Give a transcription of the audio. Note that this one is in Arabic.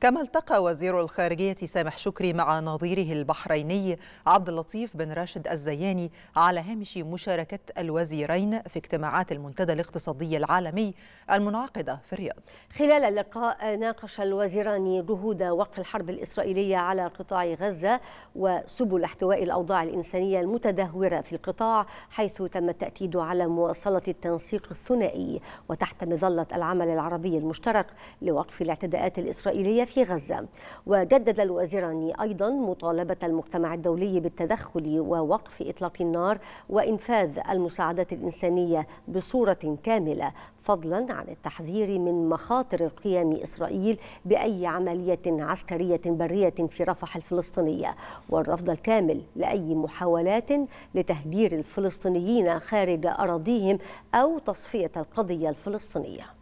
كما التقى وزير الخارجية سامح شكري مع نظيره البحريني عبد اللطيف بن راشد الزياني على هامش مشاركة الوزيرين في اجتماعات المنتدى الاقتصادي العالمي المنعقدة في الرياض خلال اللقاء ناقش الوزيران جهود وقف الحرب الإسرائيلية على قطاع غزة وسبل احتواء الأوضاع الإنسانية المتدهورة في القطاع حيث تم التأكيد على مواصلة التنسيق الثنائي وتحت مظلة العمل العربي المشترك لوقف الاعتداءات الإسرائيلية في غزة وجدد الوزيران أيضا مطالبة المجتمع الدولي بالتدخل ووقف إطلاق النار وإنفاذ المساعدات الإنسانية بصورة كاملة فضلا عن التحذير من مخاطر قيام إسرائيل بأي عملية عسكرية برية في رفح الفلسطينية والرفض الكامل لأي محاولات لتهجير الفلسطينيين خارج أراضيهم أو تصفية القضية الفلسطينية